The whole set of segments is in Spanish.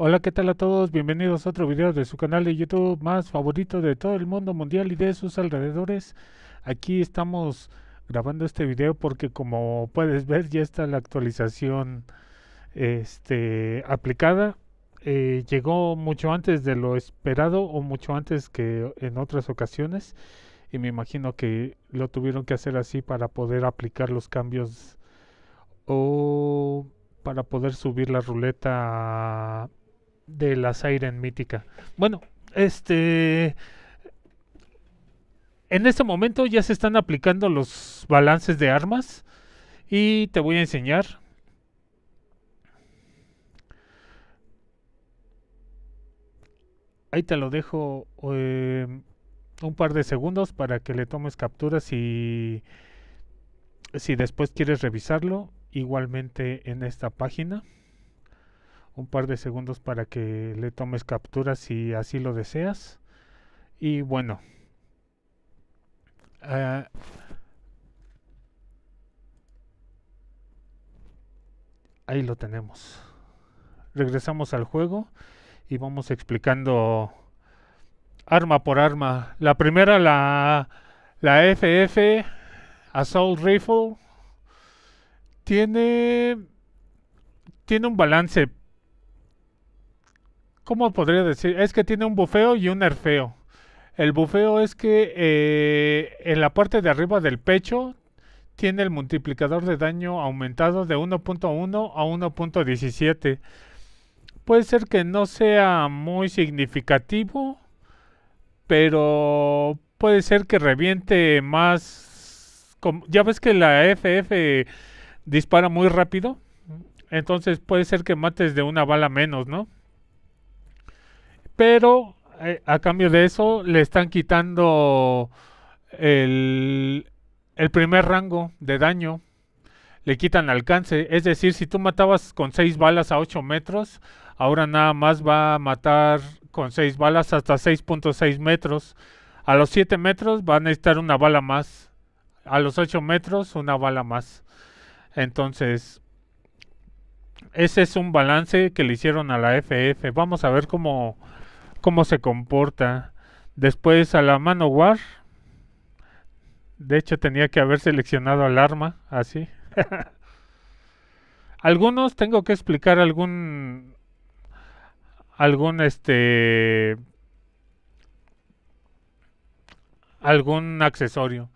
Hola, ¿qué tal a todos? Bienvenidos a otro video de su canal de YouTube más favorito de todo el mundo mundial y de sus alrededores. Aquí estamos grabando este video porque como puedes ver ya está la actualización este, aplicada. Eh, llegó mucho antes de lo esperado o mucho antes que en otras ocasiones y me imagino que lo tuvieron que hacer así para poder aplicar los cambios o para poder subir la ruleta de la Siren mítica. Bueno, este. En este momento ya se están aplicando los balances de armas. Y te voy a enseñar. Ahí te lo dejo eh, un par de segundos para que le tomes captura y si después quieres revisarlo, igualmente en esta página un par de segundos para que le tomes captura si así lo deseas. Y bueno. Ah. ahí lo tenemos. Regresamos al juego y vamos explicando arma por arma. La primera, la, la FF Assault Rifle, tiene, tiene un balance ¿Cómo podría decir? Es que tiene un bufeo y un nerfeo. El bufeo es que eh, en la parte de arriba del pecho tiene el multiplicador de daño aumentado de 1.1 a 1.17. Puede ser que no sea muy significativo, pero puede ser que reviente más... Ya ves que la FF dispara muy rápido, entonces puede ser que mates de una bala menos, ¿no? pero eh, a cambio de eso le están quitando el, el primer rango de daño le quitan alcance. Es decir, si tú matabas con 6 balas a 8 metros, ahora nada más va a matar con 6 balas hasta 6.6 metros. A los 7 metros va a necesitar una bala más. A los 8 metros una bala más. Entonces, ese es un balance que le hicieron a la FF. Vamos a ver cómo cómo se comporta. Después a la mano war De hecho tenía que haber seleccionado arma así. Algunos tengo que explicar algún algún este algún accesorio.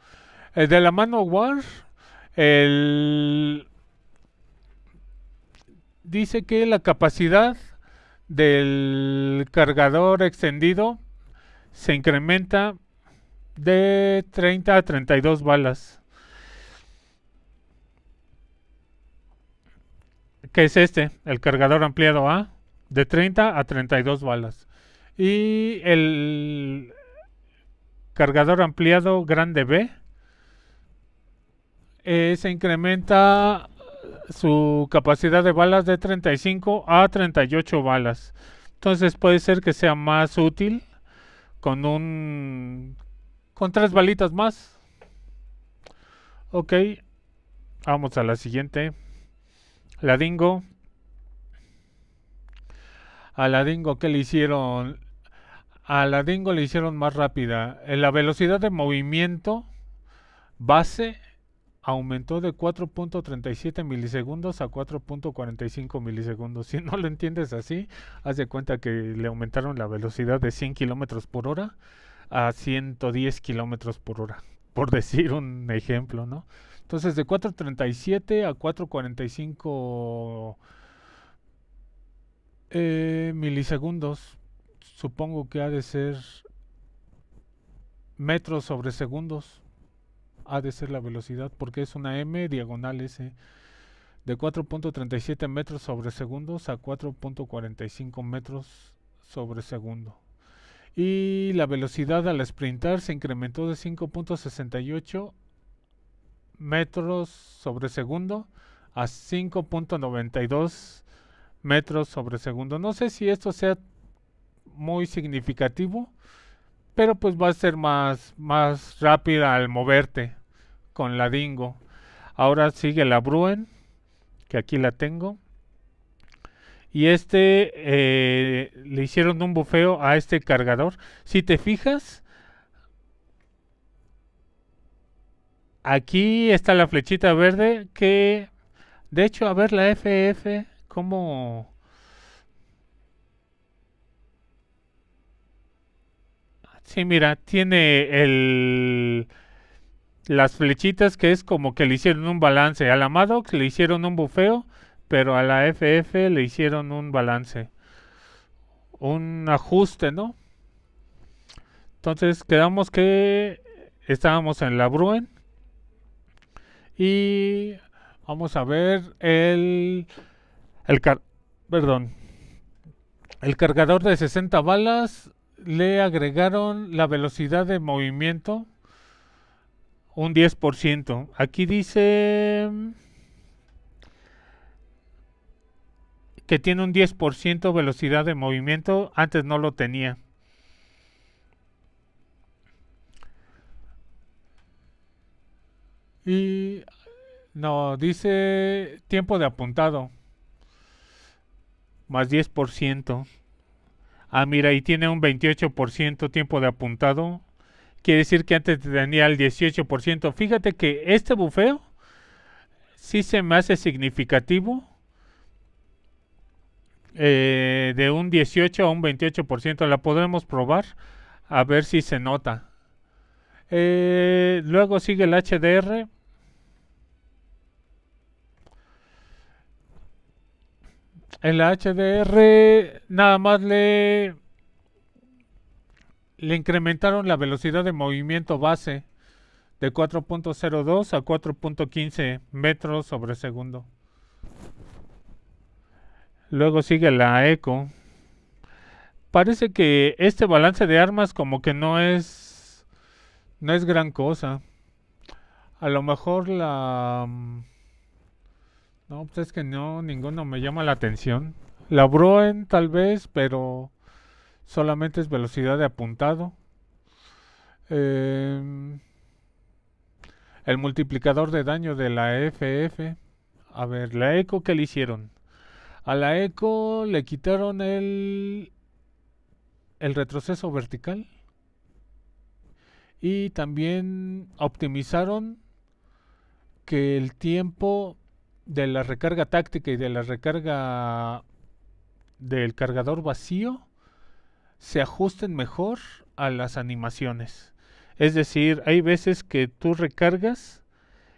El eh, de la Manowar el dice que la capacidad del cargador extendido se incrementa de 30 a 32 balas. que es este, el cargador ampliado A, de 30 a 32 balas. Y el cargador ampliado grande B eh, se incrementa su capacidad de balas de 35 a 38 balas. Entonces puede ser que sea más útil con un con tres balitas más. Ok, vamos a la siguiente. La Dingo. A la Dingo que le hicieron a la Dingo le hicieron más rápida. En la velocidad de movimiento base aumentó de 4.37 milisegundos a 4.45 milisegundos. Si no lo entiendes así, haz de cuenta que le aumentaron la velocidad de 100 kilómetros por hora a 110 kilómetros por hora, por decir un ejemplo, ¿no? Entonces, de 4.37 a 4.45 eh, milisegundos, supongo que ha de ser metros sobre segundos ha de ser la velocidad porque es una M diagonal S de 4.37 metros sobre segundos a 4.45 metros sobre segundo. Y la velocidad al sprintar se incrementó de 5.68 metros sobre segundo a 5.92 metros sobre segundo. No sé si esto sea muy significativo pero pues va a ser más, más rápida al moverte con la Dingo. Ahora sigue la Bruen, que aquí la tengo. Y este eh, le hicieron un bufeo a este cargador. Si te fijas, aquí está la flechita verde que, de hecho, a ver la FF, como Sí, mira, tiene el las flechitas que es como que le hicieron un balance. A la Maddox le hicieron un bufeo, pero a la FF le hicieron un balance. Un ajuste, ¿no? Entonces quedamos que estábamos en la Bruen. Y vamos a ver el... el perdón. El cargador de 60 balas le agregaron la velocidad de movimiento un 10%. Aquí dice que tiene un 10% velocidad de movimiento, antes no lo tenía. Y no, dice tiempo de apuntado, más 10%. Ah, mira, y tiene un 28% tiempo de apuntado. Quiere decir que antes tenía el 18%. Fíjate que este bufeo sí se me hace significativo. Eh, de un 18 a un 28%. La podremos probar a ver si se nota. Eh, luego sigue el HDR. En la HDR nada más le, le incrementaron la velocidad de movimiento base de 4.02 a 4.15 metros sobre segundo. Luego sigue la Eco. Parece que este balance de armas como que no es no es gran cosa. A lo mejor la mm, no, pues es que no, ninguno me llama la atención. La Broen tal vez, pero solamente es velocidad de apuntado. Em, el multiplicador de daño de la FF. A ver, la ECO, ¿qué le hicieron? A la ECO le quitaron el, el retroceso vertical. Y también optimizaron que el tiempo de la recarga táctica y de la recarga del cargador vacío se ajusten mejor a las animaciones. Es decir, hay veces que tú recargas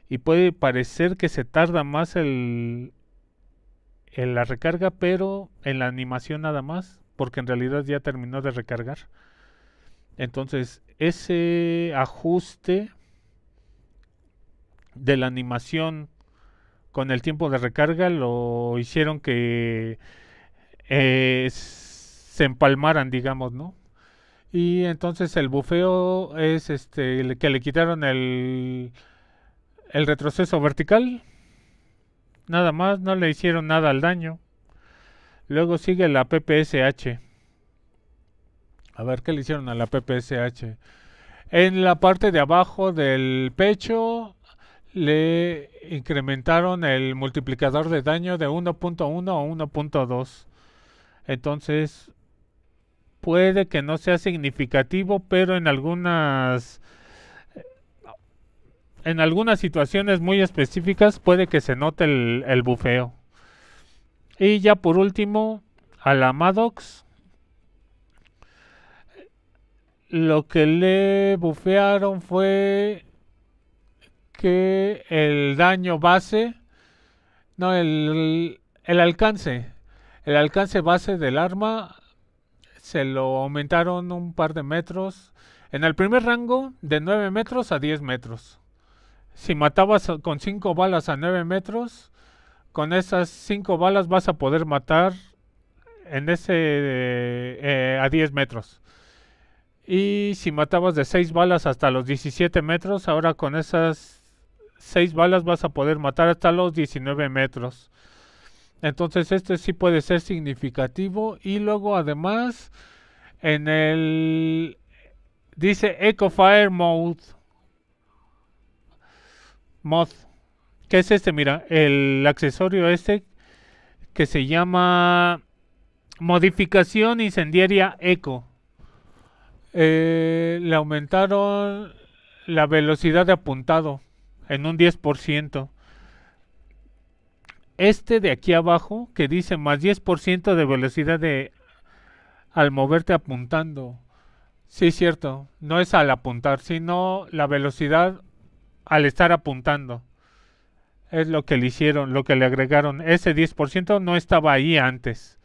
y puede parecer que se tarda más en la recarga, pero en la animación nada más, porque en realidad ya terminó de recargar. Entonces, ese ajuste de la animación con el tiempo de recarga lo hicieron que eh, se empalmaran, digamos, ¿no? Y entonces el bufeo es este que le quitaron el, el retroceso vertical. Nada más, no le hicieron nada al daño. Luego sigue la PPSH. A ver qué le hicieron a la PPSH. En la parte de abajo del pecho le incrementaron el multiplicador de daño de 1.1 a 1.2. Entonces, puede que no sea significativo, pero en algunas en algunas situaciones muy específicas puede que se note el, el bufeo. Y ya por último, a la Maddox. Lo que le bufearon fue que el daño base, no, el, el alcance, el alcance base del arma se lo aumentaron un par de metros. En el primer rango, de 9 metros a 10 metros. Si matabas con 5 balas a 9 metros, con esas 5 balas vas a poder matar en ese eh, a 10 metros. Y si matabas de 6 balas hasta los 17 metros, ahora con esas 6 balas vas a poder matar hasta los 19 metros. Entonces este sí puede ser significativo. Y luego además en el... Dice Eco Fire Mode. Mod. ¿Qué es este? Mira, el accesorio este que se llama Modificación Incendiaria Eco. Eh, le aumentaron la velocidad de apuntado en un 10%. Este de aquí abajo que dice más 10% de velocidad de al moverte apuntando. Sí, cierto, no es al apuntar, sino la velocidad al estar apuntando. Es lo que le hicieron, lo que le agregaron. Ese 10% no estaba ahí antes.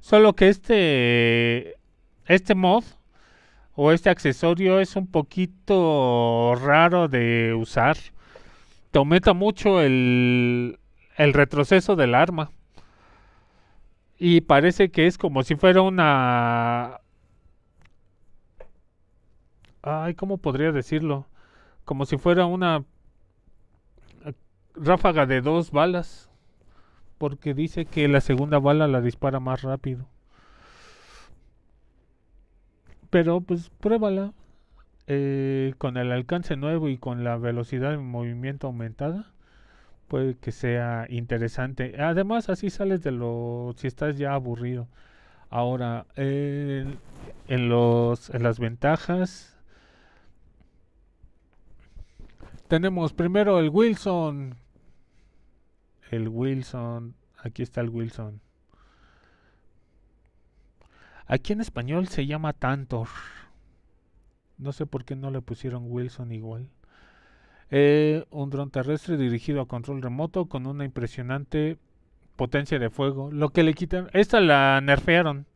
Solo que este este mod o este accesorio es un poquito raro de usar. Te aumenta mucho el, retroceso del arma. Y parece que es como si fuera una... Ay, ¿cómo podría decirlo? Como si fuera una ráfaga de dos balas. Porque dice que la segunda bala la dispara más rápido. Pero pues pruébala. Eh, con el alcance nuevo y con la velocidad de movimiento aumentada, puede que sea interesante. Además, así sales de lo si estás ya aburrido. Ahora, en, los, en las ventajas, tenemos primero el Wilson. El Wilson, aquí está el Wilson. Aquí en español se llama Tantor. No sé por qué no le pusieron Wilson igual. Eh, un dron terrestre dirigido a control remoto con una impresionante potencia de fuego. Lo que le quitan, esta la nerfearon.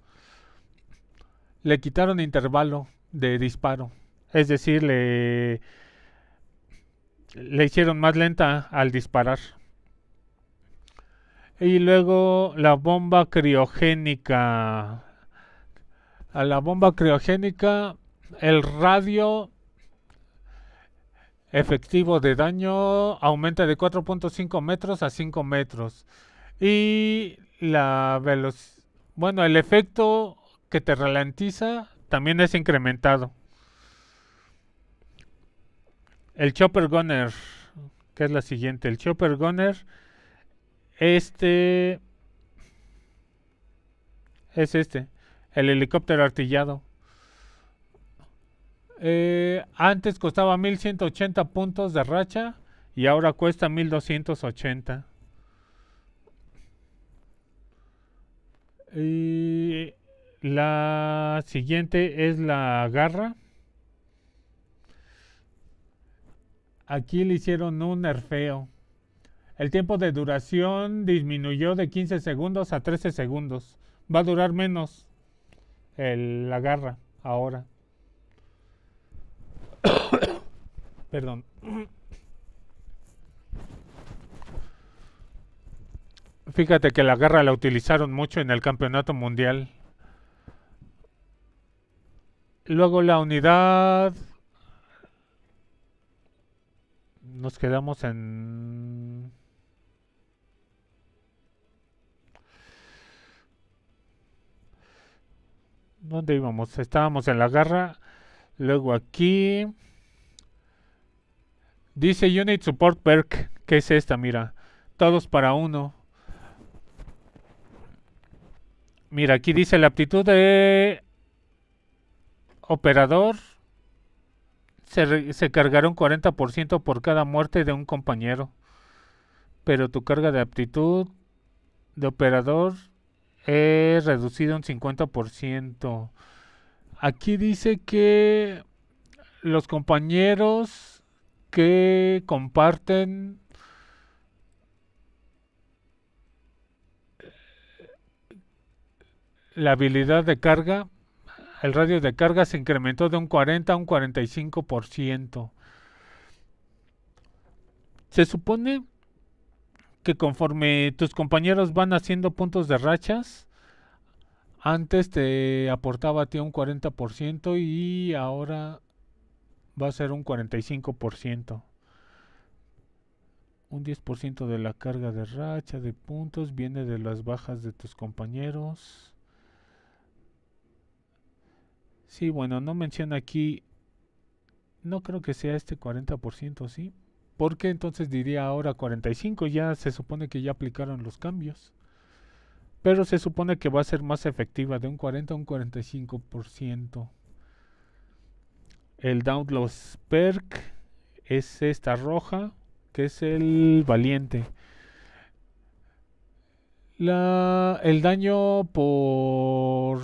Le quitaron intervalo de disparo. Es decir, le, le hicieron más lenta al disparar. Y luego la bomba criogénica a la bomba criogénica, el radio efectivo de daño aumenta de 4.5 metros a 5 metros. Y la velocidad, bueno, el efecto que te ralentiza también es incrementado. El Chopper Gunner, que es la siguiente. El Chopper Gunner, este es este. El helicóptero artillado. Eh, antes costaba 1180 puntos de racha y ahora cuesta 1280. Y la siguiente es la garra. Aquí le hicieron un nerfeo. El tiempo de duración disminuyó de 15 segundos a 13 segundos. Va a durar menos el, la garra ahora. Perdón. Fíjate que la garra la utilizaron mucho en el campeonato mundial. Luego la unidad... Nos quedamos en... ¿Dónde íbamos? Estábamos en la garra. Luego aquí. Dice Unit Support Perk. ¿Qué es esta? Mira. Todos para uno. Mira, aquí dice la aptitud de operador. Se, se cargará un 40% por cada muerte de un compañero. Pero tu carga de aptitud de operador es reducido un 50%. Aquí dice que los compañeros que comparten eh, la habilidad de carga, el radio de carga se incrementó de un 40 a un 45%. Se supone conforme tus compañeros van haciendo puntos de rachas, antes te aportaba a ti un 40% y ahora va a ser un 45%. Un 10% de la carga de racha de puntos viene de las bajas de tus compañeros. Sí, bueno, no menciona aquí. No creo que sea este 40%, ¿sí? ¿Por entonces diría ahora 45? Ya se supone que ya aplicaron los cambios. Pero se supone que va a ser más efectiva de un 40 a un 45%. El download perk es esta roja, que es el valiente. el daño por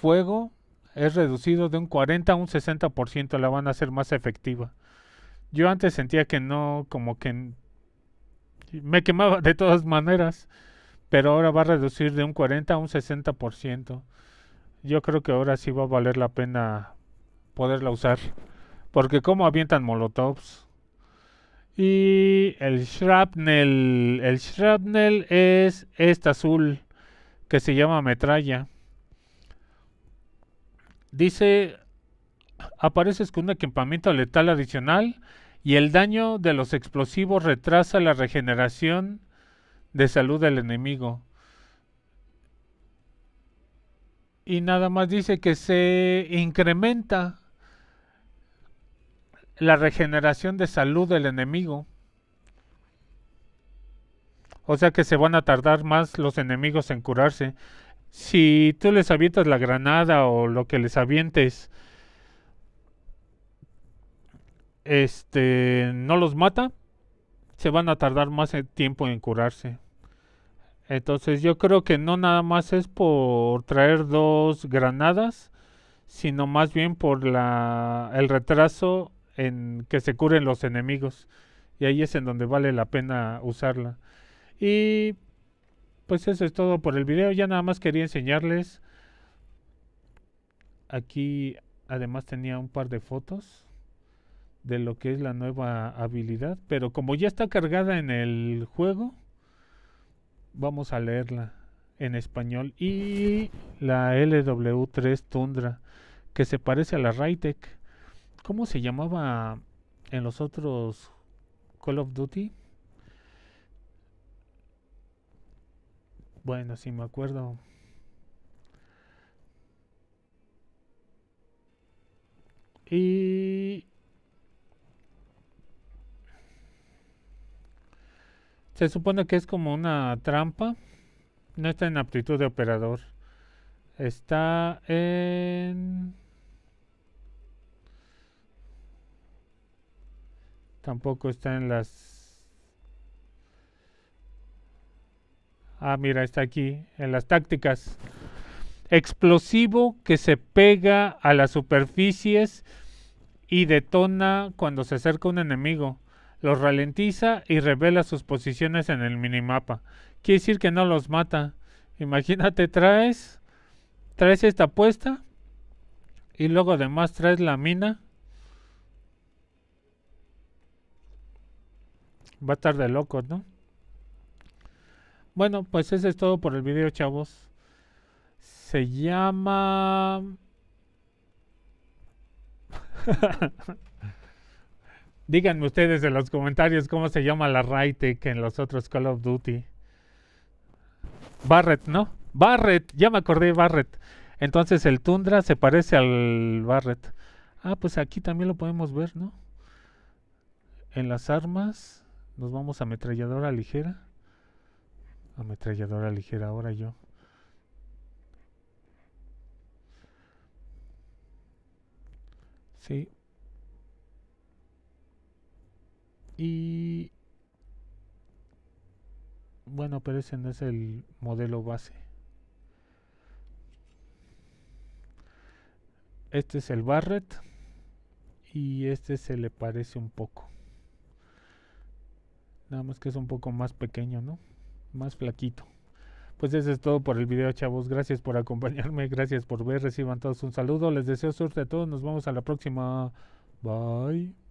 fuego es reducido de un 40 a un 60%. La van a hacer más efectiva. Yo antes sentía que no, como que me quemaba de todas maneras, pero ahora va a reducir de un 40 a un 60%. Yo creo que ahora sí va a valer la pena poderla usar, porque como avientan molotovs. Y el shrapnel, el shrapnel es esta azul que se llama metralla. Dice apareces con un equipamiento letal adicional y el daño de los explosivos retrasa la regeneración de salud del enemigo. Y nada más dice que se incrementa la regeneración de salud del enemigo. O sea que se van a tardar más los enemigos en curarse. Si tú les avientas la granada o lo que les avientes, este no los mata, se van a tardar más tiempo en curarse. Entonces yo creo que no nada más es por traer dos granadas, sino más bien por el retraso en que se curen los enemigos. Y ahí es en donde vale la pena usarla. Y pues eso es todo por el video. Ya nada más quería enseñarles. Aquí además tenía un par de fotos de lo que es la nueva habilidad, pero como ya está cargada en el juego, vamos a leerla en español. Y la LW3 Tundra, que se parece a la Raytech. ¿Cómo se llamaba en los otros Call of Duty? Bueno, si me acuerdo. Y Se supone que es como una trampa. No está en aptitud de operador. Está en... Tampoco está en las... Ah, mira, está aquí, en las tácticas. Explosivo que se pega a las superficies y detona cuando se acerca un enemigo los ralentiza y revela sus posiciones en el minimapa. Quiere decir que no los mata. Imagínate, traes, traes esta apuesta. y luego además traes la mina. Va a estar de locos, ¿no? Bueno, pues eso es todo por el video, chavos. Se llama... Díganme ustedes en los comentarios cómo se llama la que en los otros Call of Duty. Barret, ¿no? Barret, ya me acordé Barret. Entonces el Tundra se parece al Barret. Ah, pues aquí también lo podemos ver, ¿no? En las armas nos vamos a ametralladora ligera. Ametralladora ligera, ahora yo. Sí, Y bueno, pero ese no es el modelo base. Este es el Barret. y este se le parece un poco. Nada más que es un poco más pequeño, ¿no? Más flaquito. Pues eso es todo por el video, chavos. Gracias por acompañarme, gracias por ver. Reciban todos un saludo. Les deseo suerte a todos. Nos vemos a la próxima. Bye.